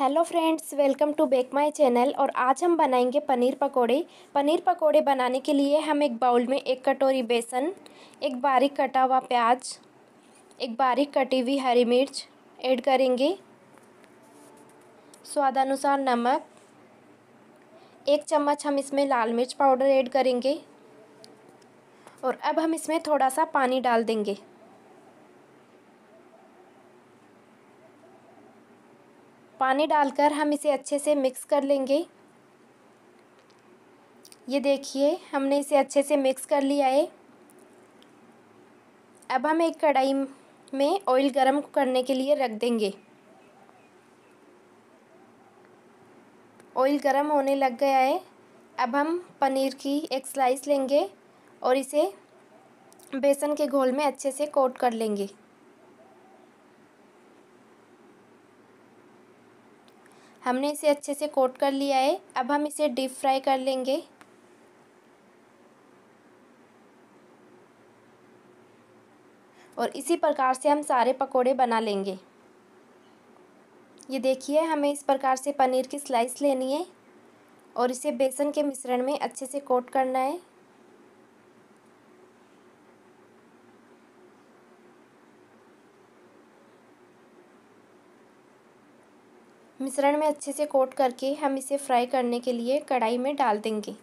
hello friends welcome to back my channel और आज हम बनाएंगे पनीर पकोड़े पनीर पकोड़े बनाने के लिए हम एक बाउल में एक कटोरी बेसन एक बारीक कटा हुआ प्याज एक बारीक कटी हुई हरी मिर्च ऐड करेंगे स्वादानुसार नमक एक चम्मच हम इसमें लाल मिर्च पाउडर ऐड करेंगे और अब हम इसमें थोड़ा सा पानी डाल देंगे पानी डालकर हम इसे अच्छे से मिक्स कर लेंगे ये देखिए हमने इसे अच्छे से मिक्स कर लिया है अब हम एक कढ़ाई में ऑयल गरम करने के लिए रख देंगे ऑयल गरम होने लग गया है अब हम पनीर की एक स्लाइस लेंगे और इसे बेसन के घोल में अच्छे से कोट कर लेंगे हमने इसे अच्छे से कोट कर लिया है अब हम इसे डीप फ्राई कर लेंगे और इसी प्रकार से हम सारे पकोड़े बना लेंगे ये देखिए हमें इस प्रकार से पनीर की स्लाइस लेनी है और इसे बेसन के मिश्रण में अच्छे से कोट करना है मिश्रण में अच्छे से कोट करके हम इसे फ्राई करने के लिए कढ़ाई में डाल देंगे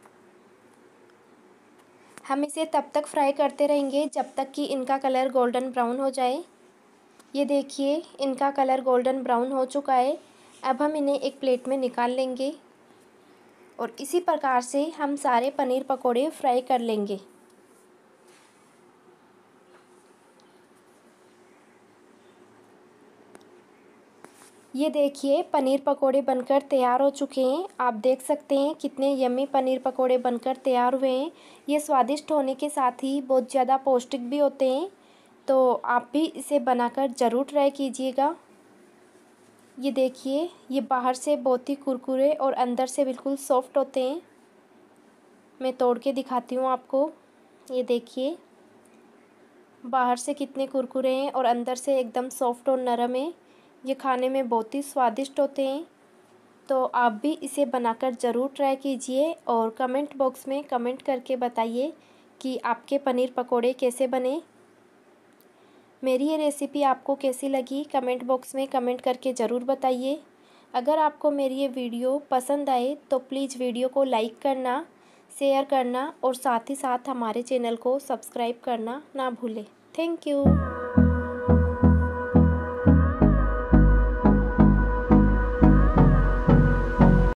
हम इसे तब तक फ्राई करते रहेंगे जब तक कि इनका कलर गोल्डन ब्राउन हो जाए ये देखिए इनका कलर गोल्डन ब्राउन हो चुका है अब हम इन्हें एक प्लेट में निकाल लेंगे और इसी प्रकार से हम सारे पनीर पकोड़े फ्राई कर लेंगे ये देखिए पनीर पकोड़े बनकर तैयार हो चुके हैं आप देख सकते हैं कितने यम्मी पनीर पकोड़े बनकर तैयार हुए हैं ये स्वादिष्ट होने के साथ ही बहुत ज़्यादा पौष्टिक भी होते हैं तो आप भी इसे बनाकर ज़रूर ट्राई कीजिएगा ये देखिए ये बाहर से बहुत ही कुरकुरे और अंदर से बिल्कुल सॉफ्ट होते हैं मैं तोड़ के दिखाती हूँ आपको ये देखिए बाहर से कितने कुरकुरे हैं और अंदर से एकदम सॉफ्ट और नरम है ये खाने में बहुत ही स्वादिष्ट होते हैं तो आप भी इसे बनाकर ज़रूर ट्राई कीजिए और कमेंट बॉक्स में कमेंट करके बताइए कि आपके पनीर पकोड़े कैसे बने मेरी ये रेसिपी आपको कैसी लगी कमेंट बॉक्स में कमेंट करके ज़रूर बताइए अगर आपको मेरी ये वीडियो पसंद आए तो प्लीज़ वीडियो को लाइक करना शेयर करना और साथ ही साथ हमारे चैनल को सब्सक्राइब करना ना भूलें थैंक यू